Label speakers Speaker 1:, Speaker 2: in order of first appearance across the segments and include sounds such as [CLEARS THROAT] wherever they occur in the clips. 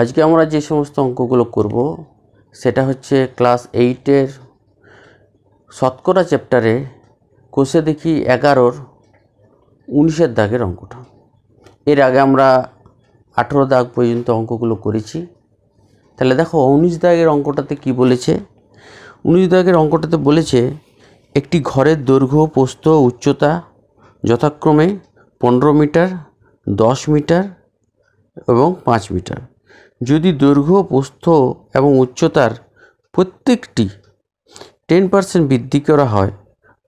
Speaker 1: আজকে আমরা যে সমস্ত অঙ্কগুলো করব সেটা হচ্ছে ক্লাস এইটের শতকরা চ্যাপ্টারে কোষে দেখি এগারোর উনিশের দাগের অঙ্কটা এর আগে আমরা আঠেরো দাগ পর্যন্ত অঙ্কগুলো করেছি তাহলে দেখো উনিশ দাগের অঙ্কটাতে কি বলেছে উনিশ দাগের অঙ্কটাতে বলেছে একটি ঘরের দৈর্ঘ্য পোস্ত উচ্চতা যথাক্রমে পনেরো মিটার দশ মিটার এবং পাঁচ মিটার যদি দৈর্ঘ্য প্রস্থ এবং উচ্চতার প্রত্যেকটি টেন পার্সেন্ট বৃদ্ধি করা হয়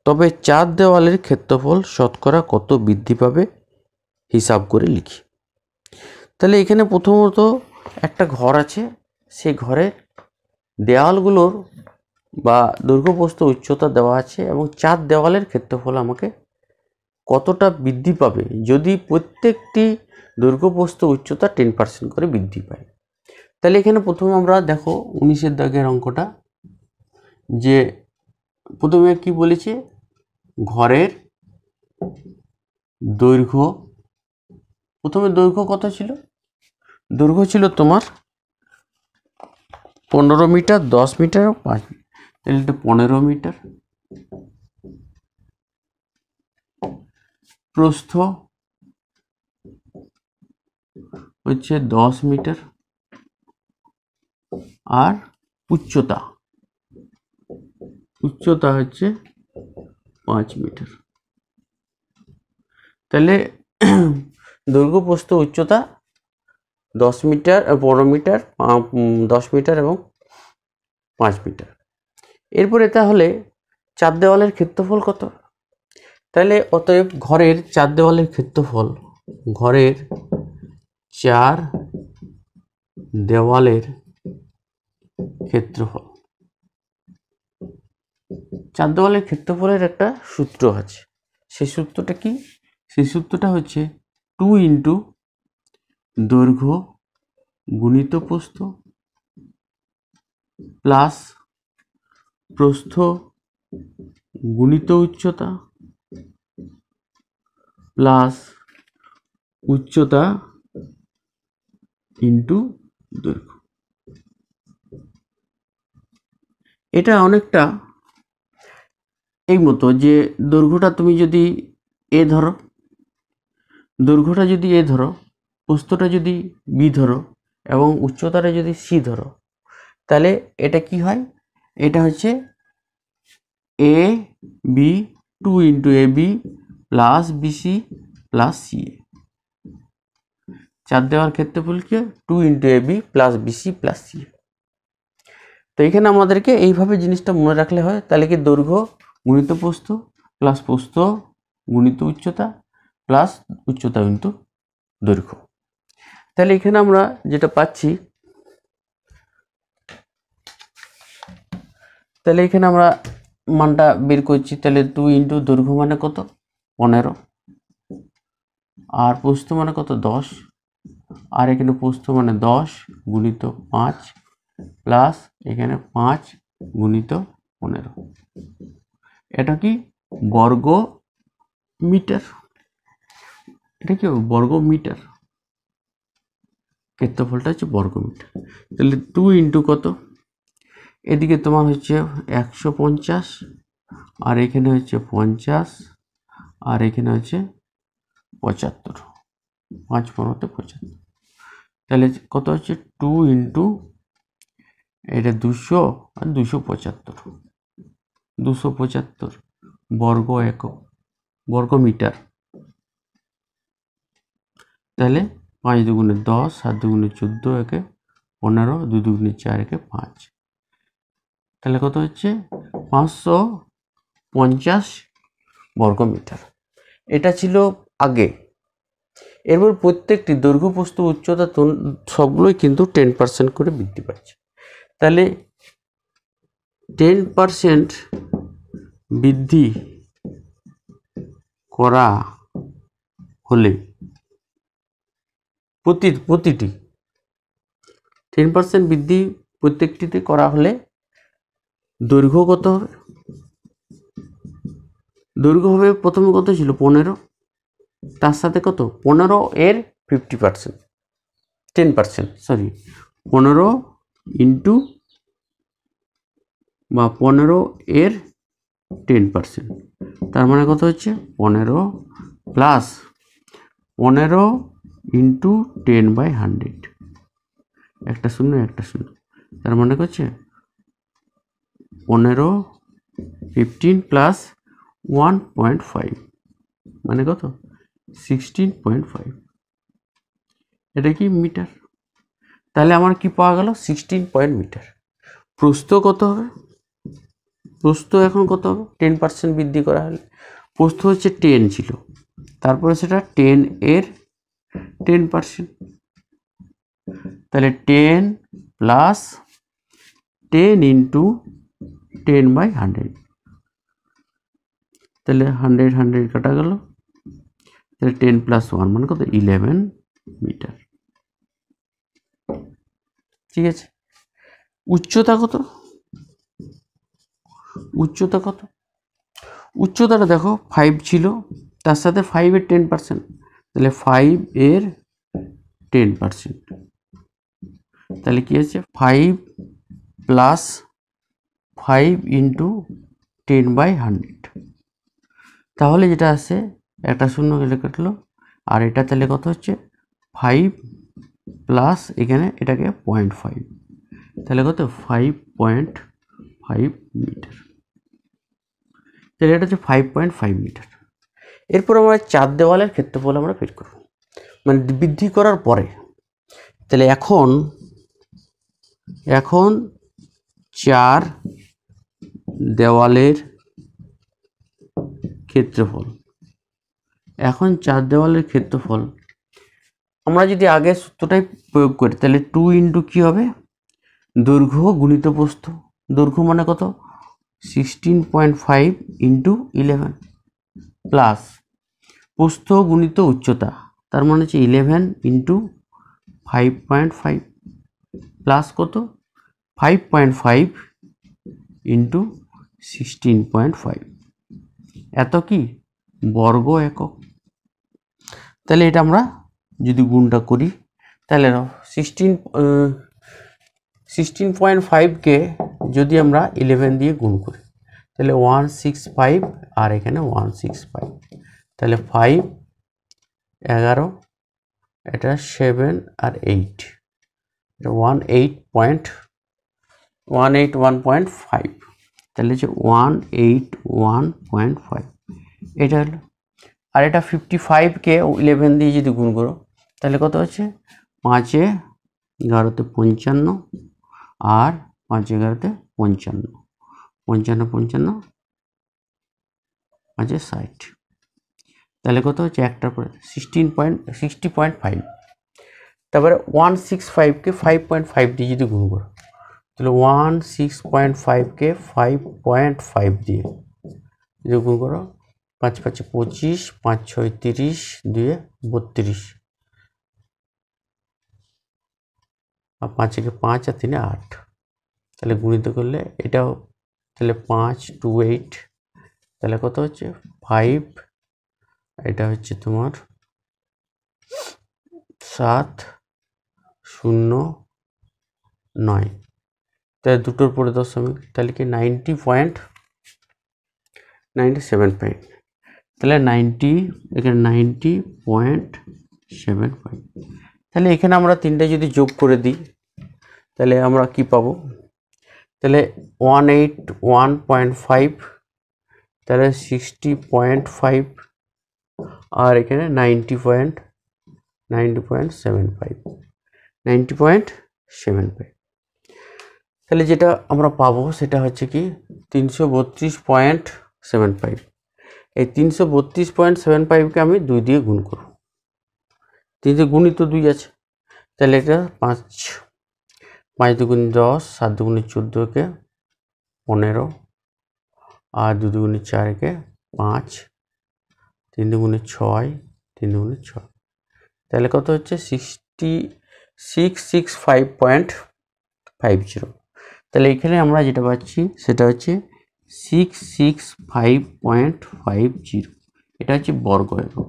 Speaker 1: তবে চার দেওয়ালের ক্ষেত্রফল শতকরা কত বৃদ্ধি পাবে হিসাব করে লিখি তাহলে এখানে প্রথমত একটা ঘর আছে সেই ঘরের দেওয়ালগুলোর বা দৈর্ঘ্যপ্রস্থ উচ্চতা দেওয়া আছে এবং চার দেওয়ালের ক্ষেত্রফল আমাকে কতটা বৃদ্ধি পাবে যদি প্রত্যেকটি দৈর্ঘ্যপ্রস্থ উচ্চতা টেন পার্সেন্ট করে বৃদ্ধি পায় তাহলে এখানে প্রথমে আমরা দেখো উনিশের দাগের অঙ্কটা যে প্রথমে কি বলেছে ঘরের দৈর্ঘ্য প্রথমে দৈর্ঘ্য কত ছিল দৈর্ঘ্য ছিল তোমার পনেরো মিটার দশ মিটার পাঁচ তাহলে এটা পনেরো মিটার প্রস্থ হচ্ছে দশ মিটার আর উচ্চতা উচ্চতা হচ্ছে পাঁচ মিটার তাহলে [CLEARS THROAT] দুর্গপ্রস্থ উচ্চতা দশ মিটার বড় মিটার দশ মিটার এবং পাঁচ মিটার এরপরে তাহলে চার দেওয়ালের ক্ষেত্রফল কত তাহলে অতএব ঘরের চার দেওয়ালের ক্ষেত্রফল ঘরের চার দেওয়ালের ক্ষেত্রফল চার ক্ষেত্রফলের একটা সূত্র আছে সেই সূত্রটা কি সেই সূত্রটা হচ্ছে টু ইন্টু দৈর্ঘ্য গুণিত প্রস্থ প্লাস প্রস্থ গুণিত উচ্চতা প্লাস উচ্চতা ইন্টু দৈর্ঘ্য এটা অনেকটা এই মতো যে দৈর্ঘ্যটা তুমি যদি এ ধরো দৈর্ঘ্যটা যদি এ ধরো প্রস্তটা যদি বি ধরো এবং উচ্চতাটা যদি সি ধরো তাহলে এটা কি হয় এটা হচ্ছে A B two into A B plus B C plus C A চার দেওয়ার ক্ষেত্রে বলছে two into A B plus B C plus C A তো এখানে আমাদেরকে এইভাবে জিনিসটা মনে রাখলে হয় তাহলে কি দৈর্ঘ্য গুণিত প্রস্থ প্লাস প্রস্থ গুণিত উচ্চতা প্লাস উচ্চতা কিন্তু দৈর্ঘ্য তাহলে এখানে আমরা যেটা পাচ্ছি তাহলে এখানে আমরা মানটা বের করছি তাহলে টু ইন্টু দৈর্ঘ্য মানে কত পনেরো আর পোস্ত মানে কত দশ আর এখানে পোস্ত মানে দশ গুণিত পাঁচ প্লাস এখানে পাঁচ গুণিত পনেরো এটা কি বর্গ মিটার এটা কি বর্গ মিটার ক্ষেত্রফলটা হচ্ছে বর্গ মিটার তাহলে টু ইন্টু কত এদিকে তোমার হচ্ছে একশো পঞ্চাশ আর এখানে হচ্ছে পঞ্চাশ আর এখানে হচ্ছে পঁচাত্তর পাঁচ পনেরোতে পঁচাত্তর তাহলে কত হচ্ছে টু ইন্টু এটা দুশো আর দুশো পঁচাত্তর দুশো পঁচাত্তর বর্গ একক বর্গ মিটার তাহলে পাঁচ দুগুণে দশ সাত দুগুণে চোদ্দো একে পনেরো দু দুগুণে চার একে পাঁচ তাহলে কত হচ্ছে পাঁচশো পঞ্চাশ বর্গ মিটার এটা ছিল আগে এরপর প্রত্যেকটি দৈর্ঘ্য প্রস্থ উচ্চতা সবগুলোই কিন্তু টেন পার্সেন্ট করে বৃদ্ধি পাচ্ছে তাহলে টেন পারসেন্ট বৃদ্ধি করা হলে প্রতি প্রতিটি টেন পার্সেন্ট বৃদ্ধি প্রত্যেকটিতে করা হলে দৈর্ঘ্যগত কত হবে দৈর্ঘ্য হবে প্রথমে কত ছিল পনেরো তার সাথে কত পনেরো এর fifty percent ten percent sorry পনেরো ইন্টু বা পনেরো এর টেন পার্সেন্ট তার মানে কত হচ্ছে পনেরো প্লাস পনেরো ইন্টু টেন বাই হান্ড্রেড একটা শূন্য একটা শূন্য তার মানে হচ্ছে পনেরো fifteen plus one point five মানে কত সিক্সটিন পয়েন্ট ফাইভ এটা কি মিটার তাহলে আমার কি পাওয়া গেল সিক্সটিন পয়েন্ট মিটার প্রস্থ কত হবে প্রস্থ এখন কত হবে টেন পার্সেন্ট বৃদ্ধি করা হলে প্রস্থ হচ্ছে টেন ছিল তারপরে সেটা টেন এর টেন পার্সেন্ট তাহলে ten plus ten into ten by hundred তাহলে হান্ড্রেড হান্ড্রেড কাটা গেল তাহলে টেন প্লাস ওয়ান মানে কত ইলেভেন মিটার ঠিক আছে উচ্চতা কত উচ্চতা কত উচ্চতাটা দেখো ফাইভ ছিল তার সাথে ফাইভের টেন পার্সেন্ট তাহলে ফাইভ এর টেন পার্সেন্ট তাহলে কী আছে five plus five into ten by hundred তাহলে যেটা আছে একটা শূন্য কেটে কাটলো আর এটা তাহলে কত হচ্ছে ফাইভ প্লাস এখানে এটাকে পয়েন্ট ফাইভ তাহলে কত ফাইভ পয়েন্ট ফাইভ মিটার তাহলে এটা হচ্ছে ফাইভ পয়েন্ট ফাইভ মিটার এরপর আমরা চার দেওয়ালের ক্ষেত্রফল আমরা বের করব মানে বৃদ্ধি করার পরে তাহলে এখন এখন চার দেওয়ালের ক্ষেত্রফল এখন চার দেওয়ালের ক্ষেত্রফল আমরা যদি আগের সূত্রটাই প্রয়োগ করি তাহলে টু ইন্টু কী হবে দৈর্ঘ্য গুণিত প্রস্থ দৈর্ঘ্য মানে কত sixteen point five into eleven plus প্রস্থ গুণিত উচ্চতা তার মানে হচ্ছে eleven into five point five plus কত five point five into sixteen point five এত কি বর্গ একক তাহলে এটা আমরা যদি গুণটা করি তাহলে সিক্সটিন সিক্সটিন পয়েন্ট ফাইভকে যদি আমরা ইলেভেন দিয়ে গুণ করি তাহলে ওয়ান সিক্স ফাইভ আর এখানে ওয়ান সিক্স ফাইভ তাহলে ফাইভ এগারো এটা সেভেন আর এইট এটা one eight point one eight one point five তাহলে যে one eight one point five এটা হলো আর এটা ফিফটি ফাইভকে ইলেভেন দিয়ে যদি গুণ করো তাহলে কত হচ্ছে পাঁচে এগারোতে পঞ্চান্ন আর পাঁচ এগারোতে পঞ্চান্ন পঞ্চান্ন পঞ্চান্ন পাঁচে ষাট তাহলে কত হচ্ছে একটার পরে sixteen point sixty point five তারপরে ওয়ান সিক্স ফাইভকে ফাইভ পয়েন্ট ফাইভ দিয়ে যদি গুণ করো তাহলে ওয়ান সিক্স পয়েন্ট ফাইভকে ফাইভ পয়েন্ট ফাইভ দিয়ে যদি গুণ করো পাঁচ পাঁচে পঁচিশ পাঁচ ছয় তিরিশ দুয়ে বত্রিশ আর পাঁচ একে পাঁচ আর তিনে আট তাহলে গুণিত করলে এটাও তাহলে পাঁচ টু এইট তাহলে কত হচ্ছে ফাইভ এটা হচ্ছে তোমার সাত শূন্য নয় তাহলে দুটোর পরে দশমিক তাহলে কি ninety point ninety seven point তাহলে নাইনটি এখানে নাইনটি পয়েন্ট সেভেন পয়েন্ট তাহলে এখানে আমরা তিনটে যদি যোগ করে দিই তাহলে আমরা কি পাবো তাহলে one eight one point five তাহলে সিক্সটি পয়েন্ট ফাইভ আর এখানে ninety point ninety point seven five ninety point seven five তাহলে যেটা আমরা পাবো সেটা হচ্ছে কি তিনশো বত্রিশ পয়েন্ট সেভেন ফাইভ এই তিনশো বত্রিশ পয়েন্ট সেভেন ফাইভকে আমি দুই দিয়ে গুণ করব তিনটে গুণিত দুই আছে তাহলে এটা পাঁচ পাঁচ দুগুণ দশ সাত দুগুণে চোদ্দোকে পনেরো আর দু দুগুণে চারকে পাঁচ তিন দুগুণে ছয় তিন দুগুণে ছয় তাহলে কত হচ্ছে sixty six six five point five zero তাহলে এখানে আমরা যেটা পাচ্ছি সেটা হচ্ছে six six five point five zero এটা হচ্ছে বর্গ একক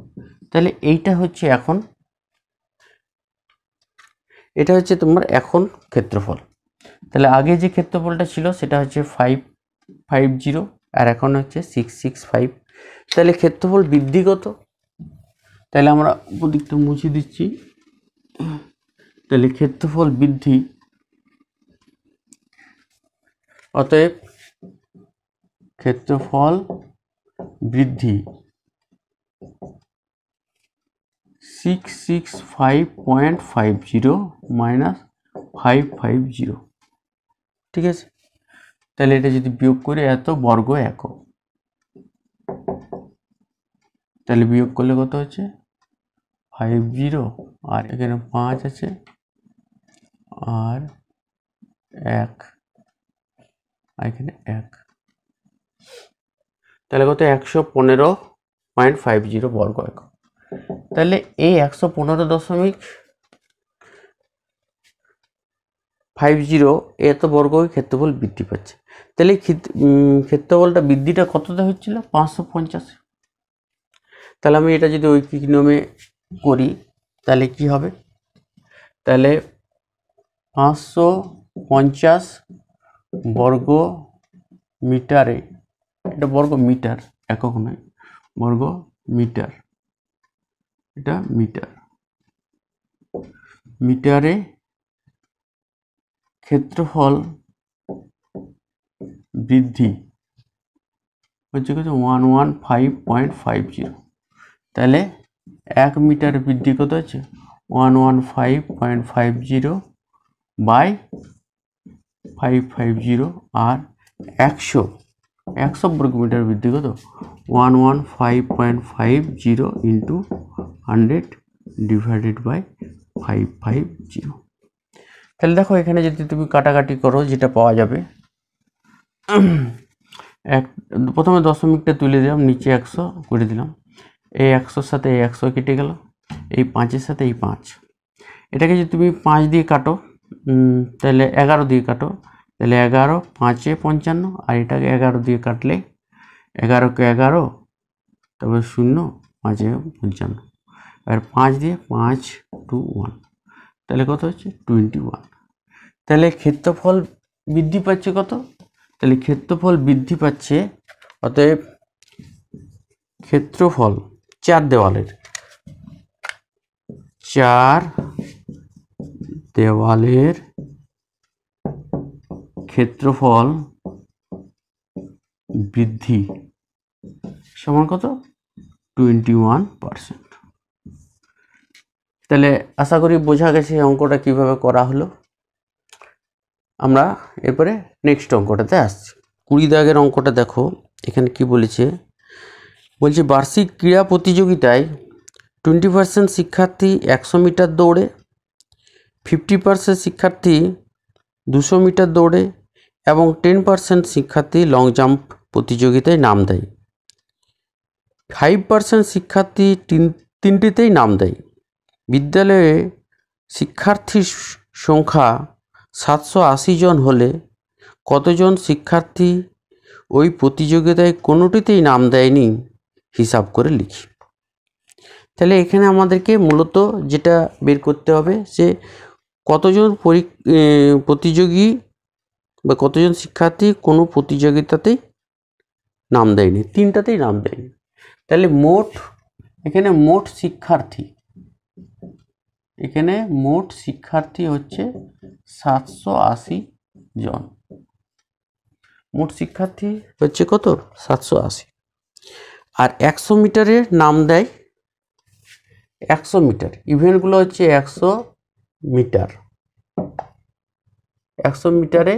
Speaker 1: তাহলে এইটা হচ্ছে এখন এটা হচ্ছে তোমার এখন ক্ষেত্রফল তাহলে আগে যে ক্ষেত্রফলটা ছিল সেটা হচ্ছে ফাইভ ফাইভ জিরো আর এখন হচ্ছে সিক্স সিক্স ফাইভ তাহলে ক্ষেত্রফল বৃদ্ধিগত তাহলে আমরা উপদিকটা মুছে দিচ্ছি তাহলে ক্ষেত্রফল বৃদ্ধি অতএব ক্ষেত্রফল বৃদ্ধি six six five point five zero minus five five zero ঠিক আছে তাহলে এটা যদি বিয়োগ করি এত বর্গ একক তাহলে বিয়োগ করলে কত হচ্ছে ফাইভ জিরো আর এখানে পাঁচ আছে আর এক আর এখানে এক তাহলে কত একশো পনেরো পয়েন্ট ফাইভ জিরো বর্গ একক তাহলে এই একশো পনেরো দশমিক ফাইভ জিরো এত বর্গ ক্ষেত্রফল বৃদ্ধি পাচ্ছে তাহলে ক্ষেত্রফলটা বৃদ্ধিটা কততে হচ্ছিল পাঁচশো পঞ্চাশ তাহলে আমি এটা যদি ওই নিয়মে করি তাহলে কি হবে তাহলে পাঁচশো পঞ্চাশ বর্গ মিটারে এটা বর্গ মিটার একক নয় বর্গ মিটার এটা মিটার মিটারে ক্ষেত্রফল বৃদ্ধি হচ্ছে কত one one five point five zero তাহলে এক মিটার বৃদ্ধি কত হচ্ছে one one five point five zero by five five zero আর একশো একশো বর্গ মিটার বৃদ্ধি কত one one five point five zero into hundred divided by five five zero তাহলে দেখো এখানে যদি তুমি কাটাকাটি করো যেটা পাওয়া যাবে এক প্রথমে দশমিকটা তুলে দিলাম নিচে একশো করে দিলাম এই একশোর সাথে এই একশো কেটে গেল এই পাঁচের সাথে এই পাঁচ এটাকে যদি তুমি পাঁচ দিয়ে কাটো তাহলে এগারো দিয়ে কাটো তাহলে এগারো পাঁচে পঞ্চান্ন আর এটাকে এগারো দিয়ে কাটলে এগারোকে এগারো তারপরে শূন্য পাঁচে পঞ্চান্ন আর পাঁচ দিয়ে পাঁচ টু ওয়ান তাহলে কত হচ্ছে টোয়েন্টি ওয়ান তাহলে ক্ষেত্রফল বৃদ্ধি পাচ্ছে কত তাহলে ক্ষেত্রফল বৃদ্ধি পাচ্ছে অতএব ক্ষেত্রফল চার দেওয়ালের চার দেওয়ালের ক্ষেত্রফল বৃদ্ধি সমান কত টোয়েন্টি ওয়ান পারসেন্ট তাহলে আশা করি বোঝা গেছে অঙ্কটা কিভাবে করা হলো আমরা এরপরে নেক্সট অঙ্কটাতে আসছি কুড়ি দাগের অঙ্কটা দেখো এখানে কি বলেছে বলছে বার্ষিক ক্রীড়া প্রতিযোগিতায় টোয়েন্টি পার্সেন্ট শিক্ষার্থী একশো মিটার দৌড়ে ফিফটি পার্সেন্ট শিক্ষার্থী দুশো মিটার দৌড়ে এবং টেন পার্সেন্ট শিক্ষার্থী লং জাম্প প্রতিযোগিতায় নাম দেয় ফাইভ পার্সেন্ট শিক্ষার্থী তিন তিনটিতেই নাম দেয় বিদ্যালয়ে শিক্ষার্থীর সংখ্যা সাতশো আশি জন হলে কতজন শিক্ষার্থী ওই প্রতিযোগিতায় কোনোটিতেই নাম দেয়নি হিসাব করে লিখি তাহলে এখানে আমাদেরকে মূলত যেটা বের করতে হবে যে কতজন প্রতিযোগী বা কতজন শিক্ষার্থী কোনো প্রতিযোগিতাতেই নাম দেয়নি তিনটাতেই নাম দেয়নি তাহলে মোট এখানে মোট শিক্ষার্থী এখানে মোট শিক্ষার্থী হচ্ছে সাতশো আশি জন মোট শিক্ষার্থী হচ্ছে কত সাতশো আশি আর একশো মিটারের নাম দেয় একশো মিটার ইভেন্টগুলো হচ্ছে একশো মিটার একশো মিটারে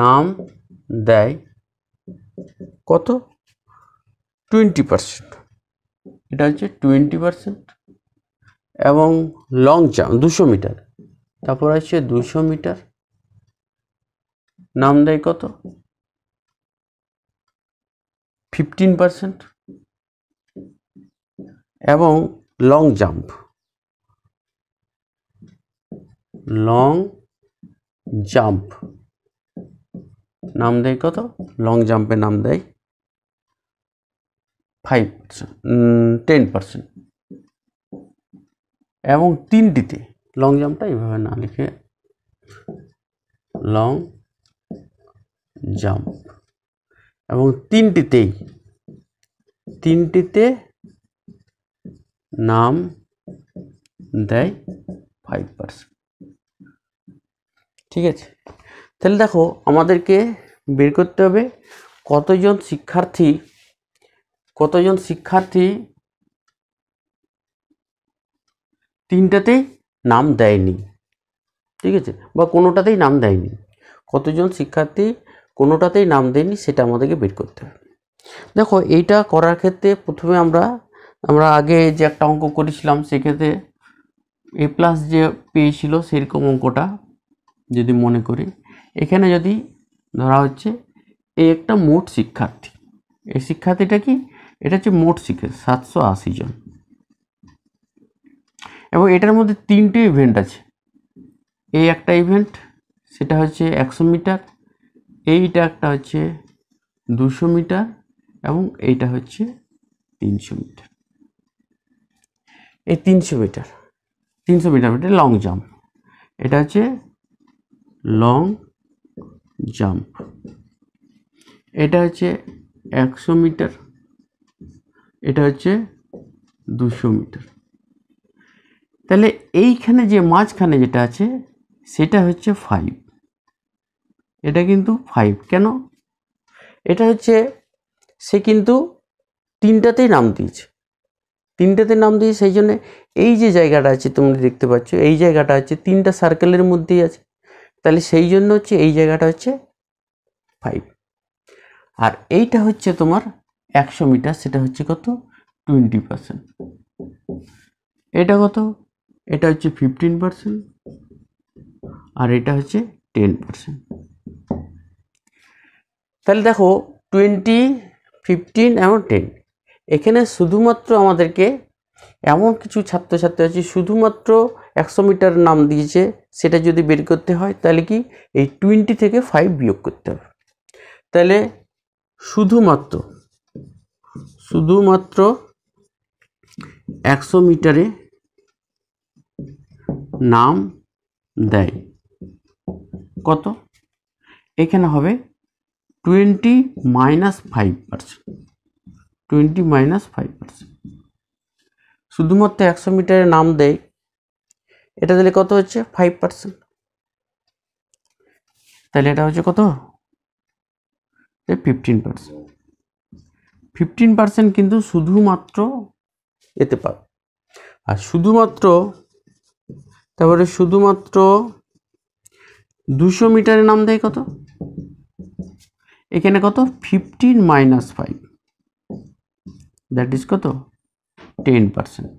Speaker 1: নাম দেয় কত টোয়েন্টি পারসেন্ট এটা হচ্ছে টোয়েন্টি পারসেন্ট এবং লং জাম্প দুশো মিটার তারপর আছে দুশো মিটার নাম দেয় কত ফিফটিন পারসেন্ট এবং লং জাম্প লং জাম্প নাম দেয় কত লং জাম্পে নাম দেয় ফাইভ টেন পার্সেন্ট এবং তিনটিতে লং জাম্পটা এইভাবে না লিখে লং জাম্প এবং তিনটিতেই তিনটিতে নাম দেয় ফাইভ পার্সেন্ট ঠিক আছে তাহলে দেখো আমাদেরকে বের করতে হবে কতজন শিক্ষার্থী কতজন শিক্ষার্থী তিনটাতেই নাম দেয়নি ঠিক আছে বা কোনোটাতেই নাম দেয়নি কতজন শিক্ষার্থী কোনোটাতেই নাম দেয়নি সেটা আমাদেরকে বের করতে হবে দেখো এইটা করার ক্ষেত্রে প্রথমে আমরা আমরা আগে যে একটা অঙ্ক করেছিলাম সেক্ষেত্রে এ প্লাস যে পেয়েছিল সেরকম অঙ্কটা যদি মনে করি এখানে যদি ধরা হচ্ছে এ একটা মোট শিক্ষার্থী এই শিক্ষার্থীটা কি এটা হচ্ছে মোট শিক্ষার্থী সাতশো আশি জন এবং এটার মধ্যে তিনটে ইভেন্ট আছে এই একটা ইভেন্ট সেটা হচ্ছে একশো মিটার এইটা একটা হচ্ছে দুশো মিটার এবং এইটা হচ্ছে তিনশো মিটার এই তিনশো মিটার তিনশো মিটার মিটার লং জাম্প এটা হচ্ছে লং জাম্প এটা হচ্ছে একশো মিটার এটা হচ্ছে দুশো মিটার তাহলে এইখানে যে মাঝখানে যেটা আছে সেটা হচ্ছে ফাইভ এটা কিন্তু ফাইভ কেন এটা হচ্ছে সে কিন্তু তিনটাতেই নাম দিয়েছে তিনটাতে নাম দিয়ে সেই জন্য এই যে জায়গাটা আছে তোমরা দেখতে পাচ্ছ এই জায়গাটা আছে তিনটা সার্কেলের মধ্যেই আছে তাহলে সেই জন্য হচ্ছে এই জায়গাটা হচ্ছে ফাইভ আর এইটা হচ্ছে তোমার একশো মিটার সেটা হচ্ছে কত টোয়েন্টি পার্সেন্ট এটা কত এটা হচ্ছে ফিফটিন পার্সেন্ট আর এটা হচ্ছে টেন পার্সেন্ট তাহলে দেখো টোয়েন্টি ফিফটিন এবং টেন এখানে শুধুমাত্র আমাদেরকে এমন কিছু ছাত্রছাত্রী আছে শুধুমাত্র একশো মিটার নাম দিয়েছে সেটা যদি বের করতে হয় তাহলে কি এই টোয়েন্টি থেকে ফাইভ বিয়োগ করতে হবে তাহলে শুধুমাত্র শুধুমাত্র একশো মিটারে নাম দেয় কত এখানে হবে twenty minus five percent twenty minus five percent শুধুমাত্র একশো মিটারের নাম দেয় এটা দিলে কত হচ্ছে ফাইভ পার্সেন্ট তাহলে এটা হচ্ছে কত ফিফটিন পার্সেন্ট ফিফটিন পার্সেন্ট কিন্তু শুধুমাত্র এতে পাবে আর শুধুমাত্র তারপরে শুধুমাত্র দুশো মিটারের নাম দেয় কত এখানে কত fifteen minus five that is কত টেন পারসেন্ট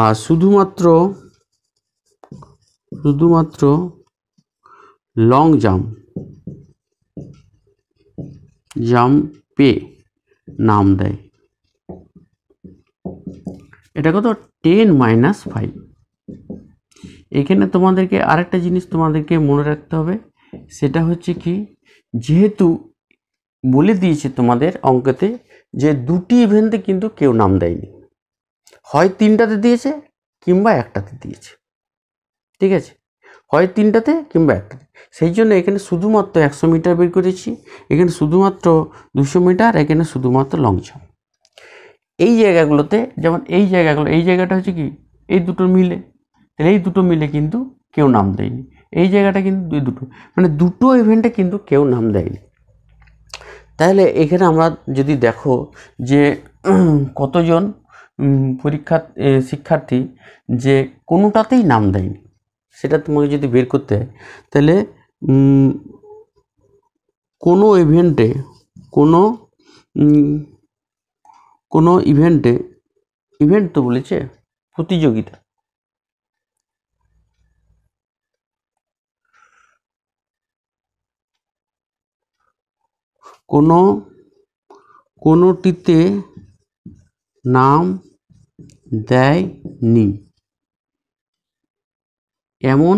Speaker 1: আর শুধুমাত্র শুধুমাত্র লং জাম্প জাম্পে নাম দেয় এটা কত টেন মাইনাস ফাইভ এখানে তোমাদেরকে আরেকটা জিনিস তোমাদেরকে মনে রাখতে হবে সেটা হচ্ছে কি যেহেতু বলে দিয়েছে তোমাদের অঙ্কেতে যে দুটি ইভেন্টে কিন্তু কেউ নাম দেয়নি হয় তিনটাতে দিয়েছে কিংবা একটাতে দিয়েছে ঠিক আছে হয় তিনটাতে কিংবা একটাতে সেই জন্য এখানে শুধুমাত্র একশো মিটার বের করেছি এখানে শুধুমাত্র দুশো মিটার এখানে শুধুমাত্র লং জাম্প এই জায়গাগুলোতে যেমন এই জায়গাগুলো এই জায়গাটা হচ্ছে কি এই দুটো মিলে তাহলে এই দুটো মিলে কিন্তু কেউ নাম দেয়নি এই জায়গাটা কিন্তু দুই দুটো মানে দুটো ইভেন্টে কিন্তু কেউ নাম দেয়নি তাহলে এখানে আমরা যদি দেখো যে [CLEARS THROAT] কতজন পরীক্ষা শিক্ষার্থী যে কোনোটাতেই নাম দেয়নি সেটা তোমাকে যদি বের করতে হয় তাহলে কোনো ইভেন্টে কোনো কোনো ইভেন্টে ইভেন্ট তো বলেছে প্রতিযোগিতা কোনো কোনোটিতে নাম দেয়নি এমন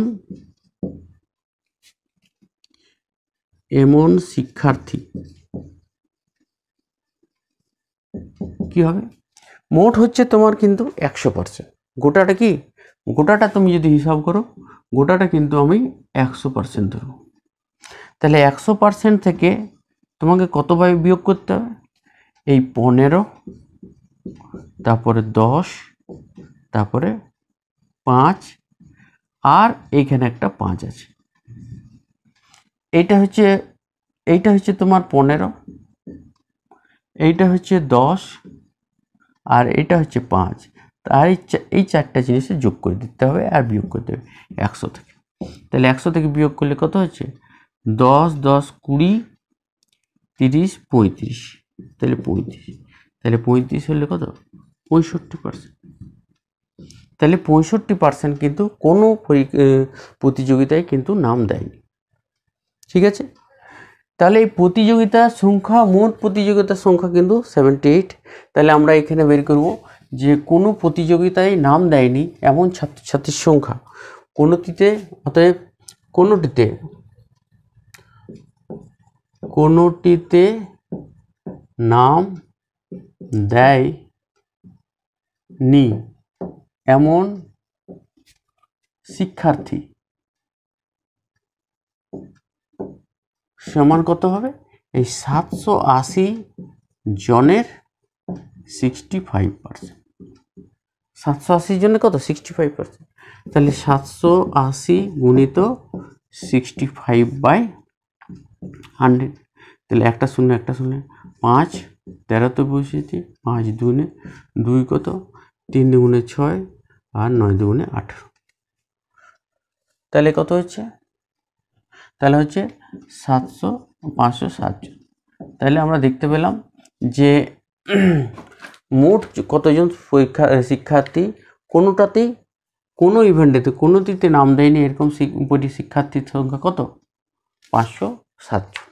Speaker 1: এমন শিক্ষার্থী কি হবে মোট হচ্ছে তোমার কিন্তু একশো পার্সেন্ট গোটাটা কি গোটাটা তুমি যদি হিসাব করো গোটাটা কিন্তু আমি একশো পার্সেন্ট ধরবো তাহলে একশো পার্সেন্ট থেকে তোমাকে কতভাবে বিয়োগ করতে হবে এই পনেরো তারপরে দশ তারপরে পাঁচ আর এইখানে একটা পাঁচ আছে এইটা হচ্ছে এইটা হচ্ছে তোমার পনেরো এইটা হচ্ছে দশ আর এটা হচ্ছে পাঁচ আর এই এই চারটা জিনিসে যোগ করে দিতে হবে আর বিয়োগ করতে হবে একশো থেকে তাহলে একশো থেকে বিয়োগ করলে কত হচ্ছে দশ দশ কুড়ি তিরিশ পঁয়ত্রিশ তাহলে পঁয়ত্রিশ তাহলে পঁয়ত্রিশ হলে কত পঁয়ষট্টি পার্সেন্ট তাহলে পঁয়ষট্টি পার্সেন্ট কিন্তু কোনো প্রতিযোগিতায় কিন্তু নাম দেয়নি ঠিক আছে তাহলে এই প্রতিযোগিতার সংখ্যা মোট প্রতিযোগিতার সংখ্যা কিন্তু সেভেন্টি এইট তাহলে আমরা এখানে বের করব যে কোনো প্রতিযোগিতায় নাম দেয়নি এমন ছাত্রছাত্রীর সংখ্যা কোনোটিতে অতএব কোনোটিতে কোনোটিতে নাম দেয় নি এমন শিক্ষার্থী সমান কত হবে এই সাতশো আশি জনের সিক্সটি ফাইভ পারসেন্ট সাতশো আশি জনের কত সিক্সটি ফাইভ পারসেন্ট তাহলে সাতশো আশি গুণিত সিক্সটি ফাইভ বাই হান্ড্রেড তাহলে একটা শূন্য একটা শূন্য পাঁচ তেরোতে বসিয়েছি পাঁচ দুনে দুই কত তিন দুগুণে ছয় আর নয় দুগুণে আঠেরো তাহলে কত হচ্ছে তাহলে হচ্ছে সাতশো পাঁচশো সাতজন তাহলে আমরা দেখতে পেলাম যে [CLEARS THROAT] মোট কতজন পরীক্ষা শিক্ষার্থী কোনোটাতেই কোনো ইভেন্টেতে কোনোটিতে নাম দেয়নি এরকম শিক্ষার্থীর সংখ্যা কত পাঁচশো সাতজন